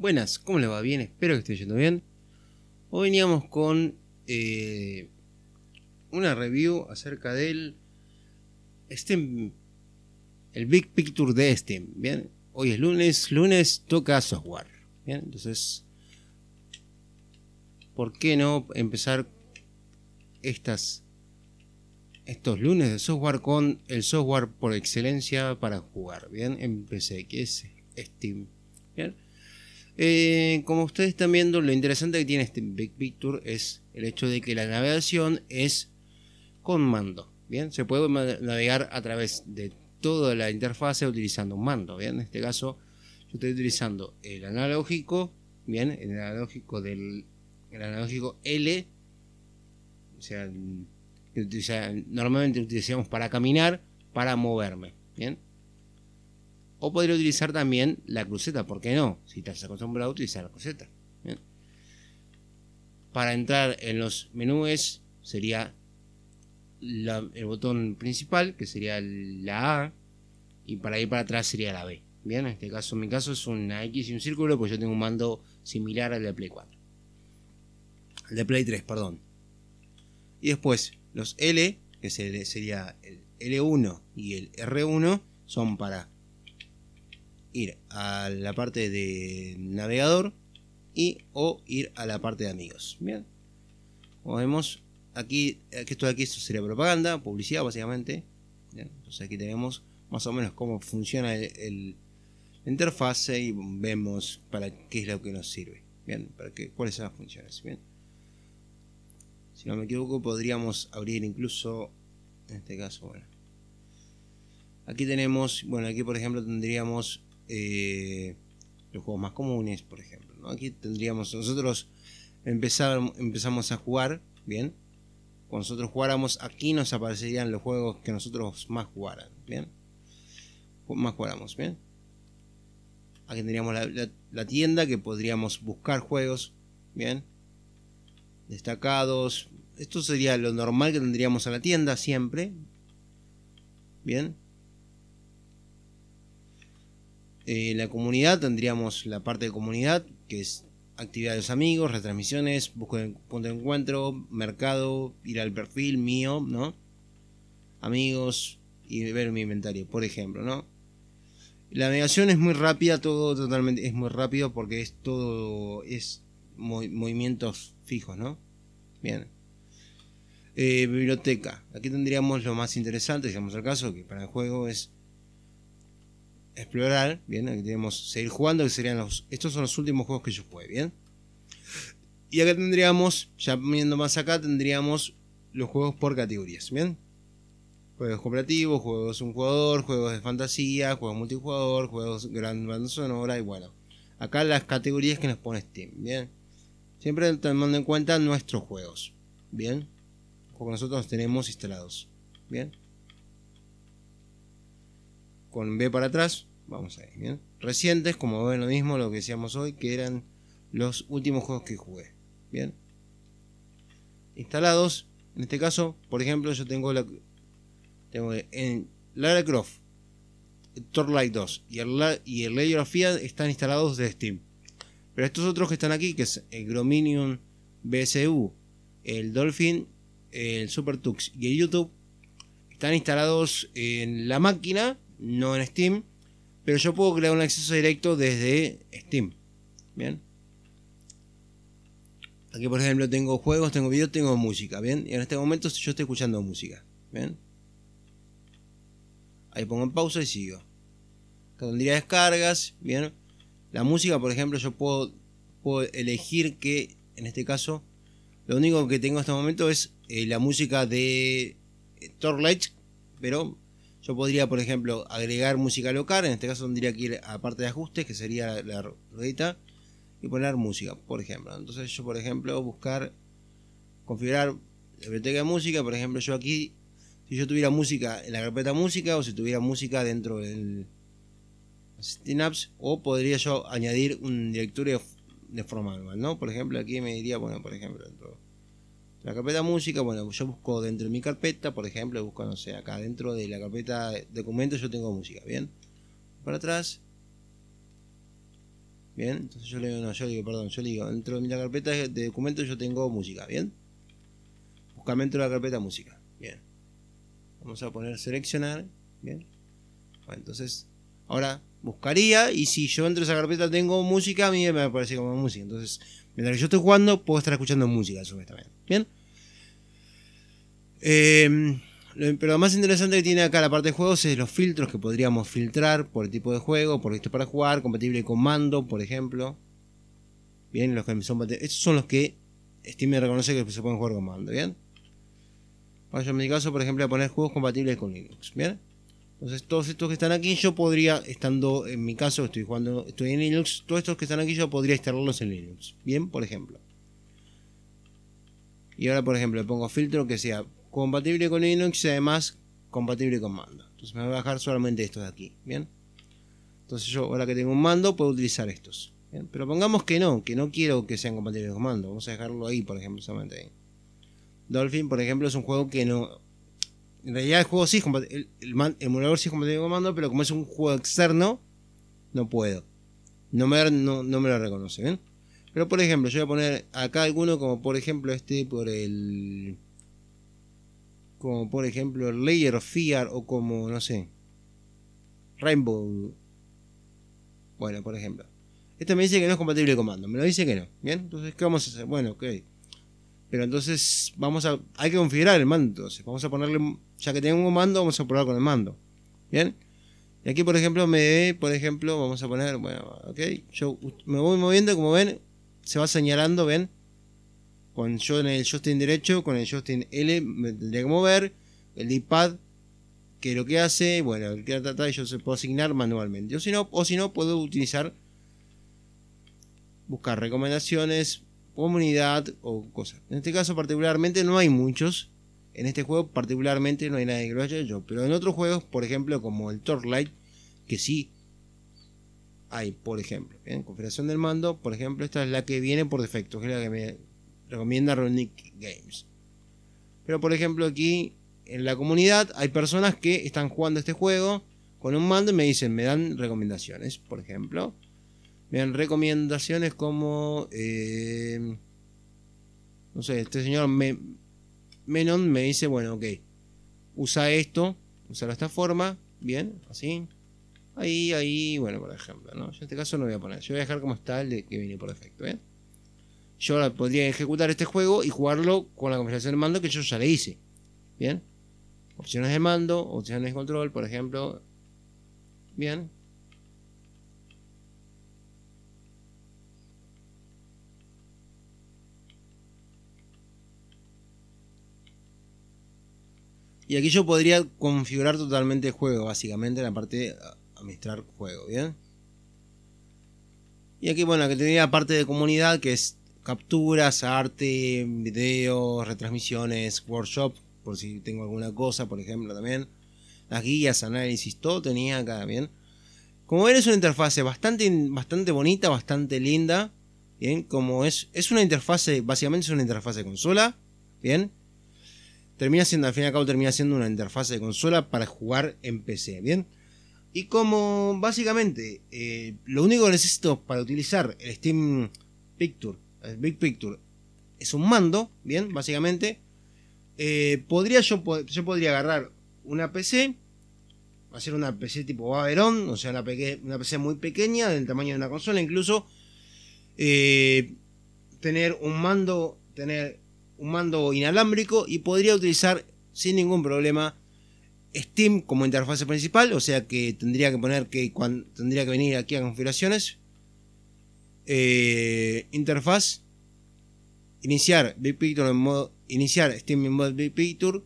Buenas, ¿cómo le va? Bien, espero que esté yendo bien. Hoy veníamos con eh, una review acerca del el Big Picture de Steam. Bien, hoy es lunes, lunes toca software. Bien, entonces, ¿por qué no empezar estas, estos lunes de software con el software por excelencia para jugar? Bien, en PC, que es Steam. Bien. Eh, como ustedes están viendo, lo interesante que tiene este Big Picture es el hecho de que la navegación es con mando. Bien, se puede navegar a través de toda la interfase utilizando un mando. Bien, en este caso yo estoy utilizando el analógico, bien, el analógico del analógico L, o sea, que normalmente utilizamos para caminar, para moverme. Bien, o podría utilizar también la cruceta, ¿por qué no? Si estás acostumbrado a utilizar la cruceta. Para entrar en los menús sería el botón principal, que sería la A, y para ir para atrás sería la B. Bien, en este caso, en mi caso es una X y un círculo, pues yo tengo un mando similar al de Play 4. de Play 3, perdón. Y después, los L, que sería el L1 y el R1, son para ir a la parte de navegador y o ir a la parte de amigos. Bien, como vemos aquí, esto de aquí esto sería propaganda, publicidad básicamente. ¿bien? Entonces aquí tenemos más o menos cómo funciona el, la interfase y vemos para qué es lo que nos sirve. Bien, para qué, cuáles son las funciones. Bien. Si no me equivoco, podríamos abrir incluso, en este caso, bueno. Aquí tenemos, bueno, aquí por ejemplo tendríamos eh, los juegos más comunes, por ejemplo. Aquí tendríamos, nosotros empezar, empezamos a jugar, ¿bien? Cuando nosotros jugáramos, aquí nos aparecerían los juegos que nosotros más jugaran, ¿bien? Más jugáramos, ¿bien? Aquí tendríamos la, la tienda que podríamos buscar juegos, ¿bien? Destacados. Esto sería lo normal que tendríamos a la tienda siempre. Bien eh, la comunidad, tendríamos la parte de comunidad, que es actividad de los amigos, retransmisiones, busco de, punto de encuentro, mercado, ir al perfil mío, ¿no? Amigos y ver mi inventario, por ejemplo, ¿no? La navegación es muy rápida, todo totalmente es muy rápido porque es todo, es movimientos fijos, ¿no? Bien. Eh, biblioteca. Aquí tendríamos lo más interesante, digamos el caso, que para el juego es explorar, bien, aquí tenemos seguir jugando, que serían los, estos son los últimos juegos que yo jugué, bien. Y acá tendríamos, ya viendo más acá, tendríamos los juegos por categorías, bien. Juegos cooperativos, juegos un jugador, juegos de fantasía, juegos multijugador, juegos gran banda sonora y bueno. Acá las categorías que nos pone Steam, bien. Siempre tomando en cuenta nuestros juegos, bien. juegos que nosotros tenemos instalados, bien con B para atrás, Vamos ahí, ¿bien? Recientes, como ven lo mismo, lo que decíamos hoy, que eran los últimos juegos que jugué, ¿bien? Instalados, en este caso, por ejemplo, yo tengo la tengo en Lara Croft, Torlight 2 y el, y el Layer están instalados de Steam. Pero estos otros que están aquí, que es el Grominion BSU, el Dolphin, el Super Tux y el YouTube, están instalados en la máquina, no en Steam, pero yo puedo crear un acceso directo desde Steam. Bien. Aquí, por ejemplo, tengo juegos, tengo videos, tengo música. Bien. Y en este momento yo estoy escuchando música. Bien. Ahí pongo en pausa y sigo. Acá tendría descargas. Bien. La música, por ejemplo, yo puedo, elegir que, en este caso, lo único que tengo en este momento es eh, la música de eh, Torlight, pero yo podría, por ejemplo, agregar música local, en este caso tendría que ir a parte de ajustes, que sería la, ruedita, y poner música, por ejemplo. Entonces yo, por ejemplo, buscar, configurar la biblioteca de música, por ejemplo, yo aquí, si yo tuviera música en la carpeta música o si tuviera música dentro del Synapse, o podría yo añadir un directorio de, forma manual, ¿no? Por ejemplo, aquí me diría, bueno, por ejemplo, dentro la carpeta música, bueno, yo busco dentro de mi carpeta, por ejemplo, busco, no sé, acá dentro de la carpeta documentos yo tengo música, ¿bien? Para atrás. Bien, entonces yo le digo, no, yo digo, perdón, yo digo, dentro de la carpeta de documentos yo tengo música, ¿bien? Buscame dentro de la carpeta música, bien. Vamos a poner seleccionar, ¿bien? Bueno, entonces, ahora buscaría y si yo entro esa carpeta tengo música, a mí me aparece como música. Entonces, mientras yo estoy jugando, puedo estar escuchando música a su Bien. Em, pero lo más interesante que tiene acá la parte de juegos es los filtros que podríamos filtrar por el tipo de juego, por esto para jugar, compatible con mando, por ejemplo. Bien, los que son estos son los que Steam me reconoce que se pueden jugar con mando, ¿bien? Vaya en mi caso, por ejemplo, a poner juegos compatibles con Linux, ¿bien? Entonces, todos estos que están aquí, yo podría, estando en mi caso, estoy jugando, estoy en Linux, todos estos que están aquí, yo podría instalarlos en Linux. Bien, por ejemplo. Y ahora, por ejemplo, le pongo filtro que sea compatible con Linux y además compatible con mando. Entonces, me voy a bajar solamente estos de aquí. Bien. Entonces, yo ahora que tengo un mando, puedo utilizar estos. Pero pongamos que no, que no quiero que sean compatibles con mando. Vamos a dejarlo ahí, por ejemplo, solamente ahí. Dolphin, por ejemplo, es un juego que no en realidad el juego sí es compatible, el, el, emulador sí es compatible con mando, pero como es un juego externo, no puedo. No me, no, me lo reconoce, ¿bien? Pero por ejemplo, yo voy a poner acá alguno como por ejemplo este por el... Como por ejemplo el Layer of Fear o como, no sé, Rainbow. Bueno, por ejemplo. Este me dice que no es compatible con mando. Me lo dice que no. Bien, entonces, ¿qué vamos a hacer? Bueno, ok. Pero entonces, vamos a. Hay que configurar el mando. Entonces, vamos a ponerle ya que tengo un mando, vamos a probar con el mando. ¿Bien? Y aquí, por ejemplo, me por ejemplo, vamos a poner, bueno, ok, yo me voy moviendo, como ven, se va señalando, ven, con yo en el Justin derecho, con el Justin L me tendría que mover, el iPad, pad que lo que hace, bueno, el que trata yo se puedo asignar manualmente. O si no, o si no puedo utilizar, buscar recomendaciones, comunidad o cosas. En este caso particularmente no hay muchos, en este juego particularmente no hay nadie que lo haya hecho, pero en otros juegos, por ejemplo, como el Light que sí hay, por ejemplo. En ¿eh? configuración del mando, por ejemplo, esta es la que viene por defecto, que es la que me recomienda Runic Games. Pero por ejemplo aquí en la comunidad hay personas que están jugando este juego con un mando y me dicen, me dan recomendaciones, por ejemplo. Me dan recomendaciones como... Eh, no sé, este señor me, Menon me dice, bueno, ok, usa esto, usa de esta forma, bien, así. Ahí, ahí, bueno, por ejemplo, ¿no? Yo en este caso no voy a poner, yo voy a dejar como está el de que viene por defecto, ¿bien? ¿eh? Yo ahora podría ejecutar este juego y jugarlo con la configuración de mando que yo ya le hice, ¿bien? Opciones de mando, opciones de control, por ejemplo, ¿bien? Y aquí yo podría configurar totalmente el juego, básicamente, en la parte de administrar juego, ¿bien? Y aquí, bueno, que tenía la parte de comunidad, que es capturas, arte, videos, retransmisiones, workshop, por si tengo alguna cosa, por ejemplo, también. Las guías, análisis, todo tenía acá, ¿bien? Como ven, es una interfase bastante, bastante bonita, bastante linda. Bien, como es, es una interfase, básicamente es una interfase de consola. Bien, termina siendo, al fin y al cabo, termina siendo una interfaz de consola para jugar en PC, ¿bien? Y como básicamente eh, lo único que necesito para utilizar el Steam Picture, el Big Picture, es un mando, ¿bien? Básicamente, eh, podría yo, yo podría agarrar una PC, hacer una PC tipo Averon, o sea, una, una PC muy pequeña, del tamaño de una consola incluso, eh, tener un mando, tener un mando inalámbrico y podría utilizar sin ningún problema Steam como interfase principal, o sea que tendría que poner que cuando, tendría que venir aquí a configuraciones, eh, interfaz, iniciar Big Picture en modo iniciar Steam en modo Big Picture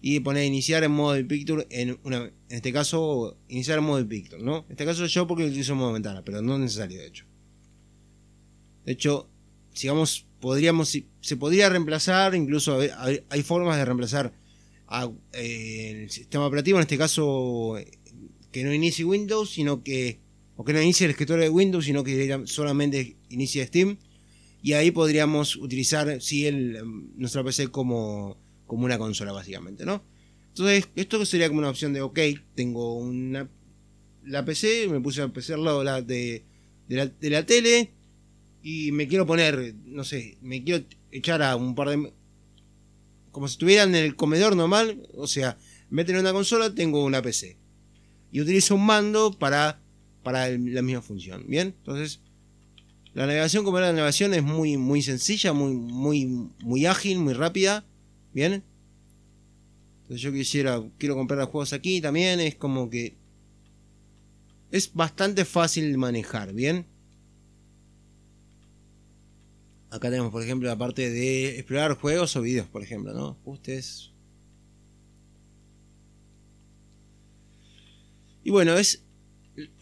y poner iniciar en modo Big Picture en una, en este caso iniciar en modo Big Picture, ¿no? En este caso yo porque utilizo modo ventana, pero no es necesario de hecho. De hecho, sigamos podríamos, se podría reemplazar, incluso hay, formas de reemplazar eh, el sistema operativo, en este caso eh, que no inicie Windows, sino que, o que no inicie el escritorio de Windows, sino que solamente inicie Steam. Y ahí podríamos utilizar, si el, nuestra PC como, como una consola, básicamente, ¿no? Entonces, esto sería como una opción de, ok, tengo una, la PC, me puse a PC al lado de, la, de la tele, y me quiero poner, no sé, me quiero echar a un par de... Como si estuviera en el comedor normal, o sea, meten una consola, tengo una PC. Y utilizo un mando para, para la misma función. Bien, entonces la navegación, como era la navegación, es muy, muy sencilla, muy, muy, muy ágil, muy rápida. Bien. Entonces yo quisiera, quiero comprar los juegos aquí también, es como que... Es bastante fácil de manejar, ¿bien? Acá tenemos, por ejemplo, la parte de explorar juegos o videos, por ejemplo, ¿no? Ajustes. Y bueno, es.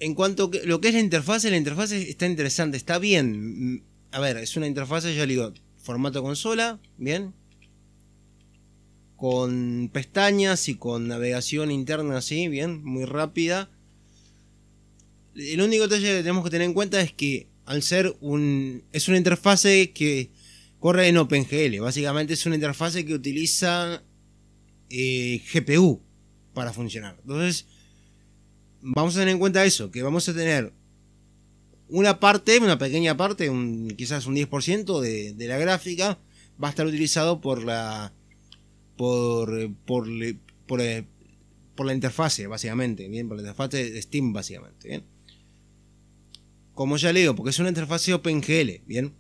En cuanto a lo que es la interfaz, la interfaz está interesante, está bien. A ver, es una interfaz, yo le digo, formato consola, bien. Con pestañas y con navegación interna así, bien, muy rápida. El único detalle que tenemos que tener en cuenta es que al ser un. Es una interfase que corre en OpenGL. Básicamente es una interfase que utiliza eh, GPU para funcionar. Entonces, vamos a tener en cuenta eso, que vamos a tener una parte, una pequeña parte, un, quizás un 10% de, la gráfica, va a estar utilizado por la. por. por, por, eh, por la interfase, básicamente, bien, por la interfase de Steam, básicamente, bien como ya leo, porque es una interfaz OpenGL, ¿bien?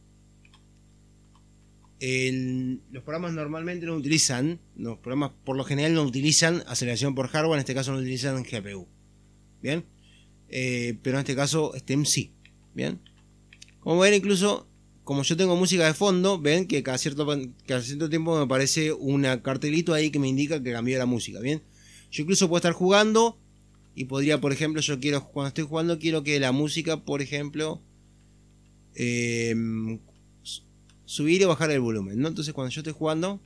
los programas normalmente no utilizan, los programas por lo general no utilizan aceleración por hardware, en este caso no utilizan GPU, ¿bien? Eh, pero en este caso STEM sí, ¿bien? Como ven, incluso, como yo tengo música de fondo, ven que cada cierto, cada cierto tiempo me aparece una cartelito ahí que me indica que cambió la música, ¿bien? Yo incluso puedo estar jugando y podría, por ejemplo, yo quiero, cuando estoy jugando, quiero que la música, por ejemplo, em, subir o bajar el volumen, ¿no? Entonces cuando yo estoy jugando,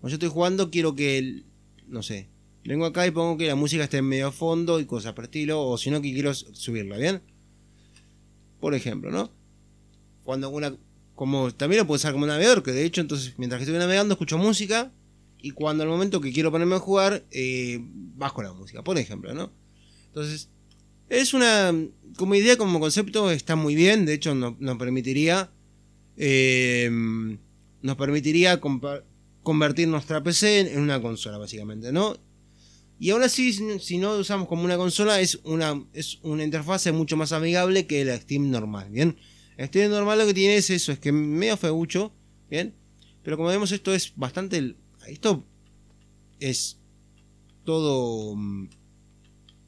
cuando yo estoy jugando, quiero que, el, no sé, vengo acá y pongo que la música esté en medio fondo y cosas por estilo, o si no, que quiero subirla, ¿bien? Por ejemplo, ¿no? Cuando una, como, también lo puedo usar como navegador, que de hecho, entonces, mientras que estoy navegando, escucho música y cuando al momento que quiero ponerme a jugar, eh, bajo la música, por ejemplo, ¿no? Entonces, es una. Como idea, como concepto, está muy bien. De hecho, nos permitiría. Em, nos permitiría convertir nuestra PC en una consola, básicamente, ¿no? Y ahora sí, si no usamos como una consola, es una, es una interfase mucho más amigable que la Steam normal, ¿bien? La Steam normal lo que tiene es eso, es que medio feucho, ¿bien? Pero como vemos, esto es bastante esto es todo... Mm,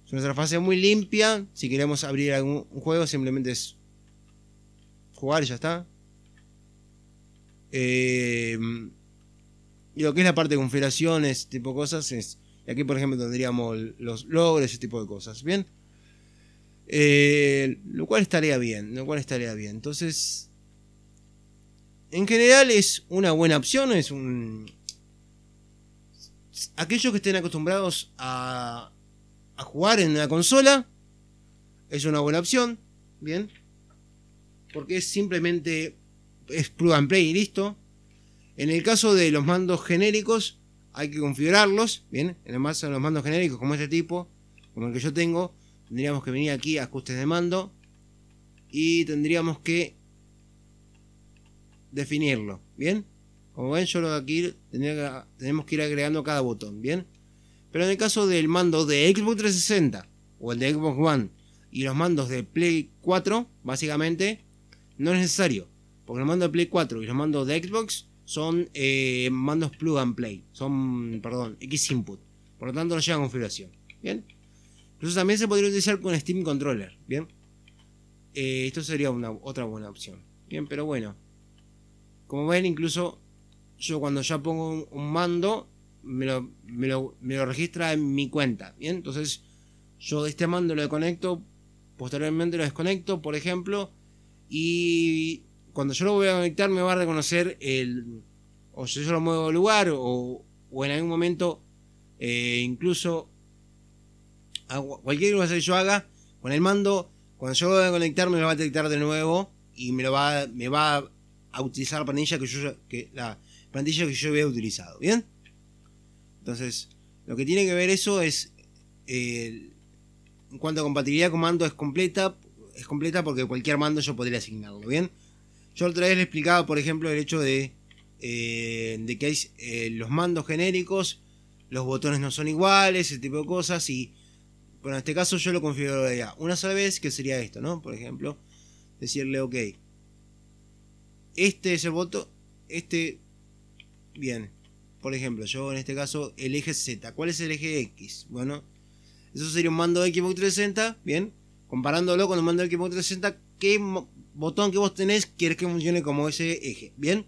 es una interfase muy limpia. Si queremos abrir algún juego, simplemente es jugar y ya está. y eh, mm, lo que es la parte de configuraciones, tipo de cosas, es... aquí, por ejemplo, tendríamos los logros, ese tipo de cosas. Bien. Eh, lo cual estaría bien. Lo cual estaría bien. Entonces. En general es una buena opción. Es un, aquellos que estén acostumbrados a, jugar en una consola, es una buena opción, ¿bien? Porque es simplemente es plug and play y listo. En el caso de los mandos genéricos, hay que configurarlos, ¿bien? En el caso de los mandos genéricos, como este tipo, como el que yo tengo, tendríamos que venir aquí a ajustes de mando y tendríamos que definirlo, ¿bien? Como ven, solo aquí tenemos que ir agregando cada botón, ¿bien? Pero en el caso del mando de Xbox 360 o el de Xbox One y los mandos de Play 4, básicamente, no es necesario. Porque los mandos de Play 4 y los mandos de Xbox son eh, mandos plug and play. Son, perdón, X input. Por lo tanto, no a configuración. ¿Bien? Incluso también se podría utilizar con Steam Controller. ¿Bien? Eh, esto sería una, otra buena opción. Bien, pero bueno. Como ven, incluso yo cuando ya pongo un mando, me lo, registra en mi cuenta. Bien, entonces yo este mando lo conecto posteriormente lo desconecto, por ejemplo, y cuando yo lo voy a conectar me va a reconocer el... O si yo lo muevo de lugar o, en algún momento eh, incluso cualquier cosa que yo haga con el mando, cuando yo lo voy a conectar me lo va a detectar de nuevo y me lo va, me va a utilizar la panilla que yo que la, plantilla que yo había utilizado, ¿bien? Entonces, lo que tiene que ver eso es, eh, en cuanto a compatibilidad con mando es completa, es completa porque cualquier mando yo podría asignarlo, ¿bien? Yo otra vez le explicaba, por ejemplo, el hecho de, eh, de que hay eh, los mandos genéricos, los botones no son iguales, ese tipo de cosas, y bueno, en este caso yo lo configuraría una sola vez, que sería esto, ¿no? Por ejemplo, decirle, ok, este es el botón, este Bien, por ejemplo, yo en este caso el eje Z. ¿Cuál es el eje X? Bueno, eso sería un mando de Xbox 360, bien. Comparándolo con el mando de Xbox 360, ¿qué botón que vos tenés quieres que funcione como ese eje? Bien.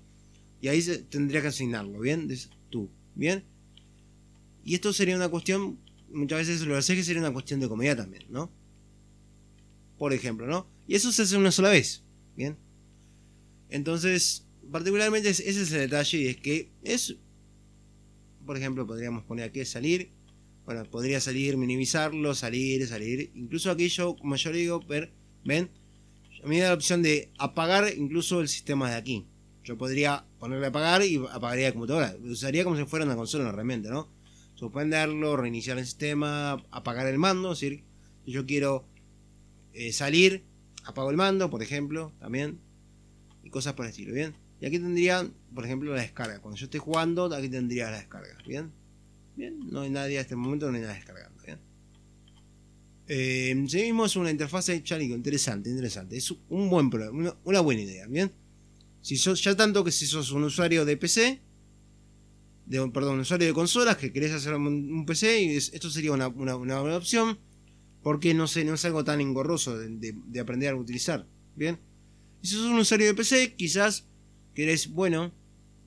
Y ahí tendría que asignarlo, bien, tú, bien. Y esto sería una cuestión, muchas veces los que sería una cuestión de comedia también, ¿no? Por ejemplo, ¿no? Y eso se hace una sola vez, bien. Entonces, particularmente ese es el detalle y es que es, por ejemplo, podríamos poner aquí salir, bueno, podría salir, minimizarlo, salir, salir, incluso aquí yo, como yo le digo, ver, ven, a mí me da la opción de apagar incluso el sistema de aquí. Yo podría ponerle a apagar y apagaría la computadora. Usaría como si fuera una consola, realmente, herramienta, ¿no? Suspenderlo, reiniciar el sistema, apagar el mando. Es decir, si yo quiero eh, salir, apago el mando, por ejemplo, también. Y cosas por el estilo, ¿bien? Y aquí tendría, por ejemplo, la descarga. Cuando yo esté jugando, aquí tendría la descarga. ¿Bien? Bien, no hay nadie en este momento, no hay nada descargando. ¿bien? Eh, es una interfaz, de interesante, interesante. Es un buen una, una buena idea, ¿bien? Si sos, ya tanto que si sos un usuario de PC, perdón, un usuario de consolas, que querés hacer un, PC, esto sería una, buena opción, porque no, sé, no es algo tan engorroso de, de aprender a utilizar, ¿bien? Si sos un usuario de PC, quizás Quieres, bueno,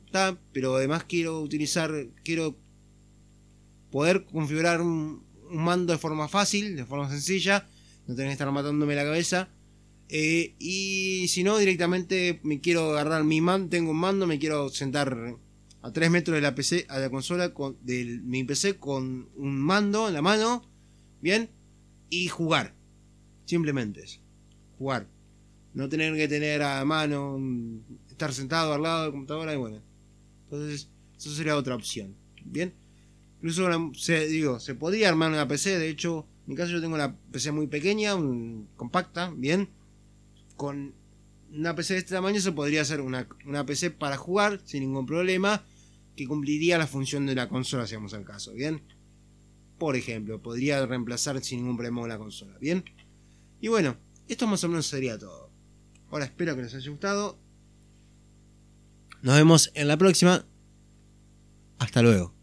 está, pero además quiero utilizar, quiero poder configurar un, mando de forma fácil, de forma sencilla, no tener que estar matándome la cabeza. Eh, y si no, directamente me quiero agarrar mi mando, tengo un mando, me quiero sentar a 3 metros de la PC, a la consola con, de mi PC con un mando en la mano, bien, y jugar. Simplemente eso. Jugar. No tener que tener a mano estar sentado al lado de la computadora y bueno. Entonces, eso sería otra opción. Bien. Incluso se, digo, se podría armar una PC, de hecho, en mi caso yo tengo una PC muy pequeña, compacta, bien. Con una PC de este tamaño se podría hacer una, una PC para jugar sin ningún problema, que cumpliría la función de la consola, si vamos al caso, bien. Por ejemplo, podría reemplazar sin ningún problema la consola, bien. Y bueno, esto más o menos sería todo. Ahora espero que les haya gustado nos vemos en la próxima. Hasta luego.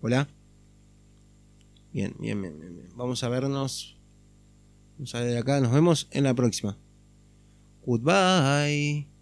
Hola. Bien, bien, bien, bien. Vamos a vernos. Vamos a ver acá. Nos vemos en la próxima. Goodbye.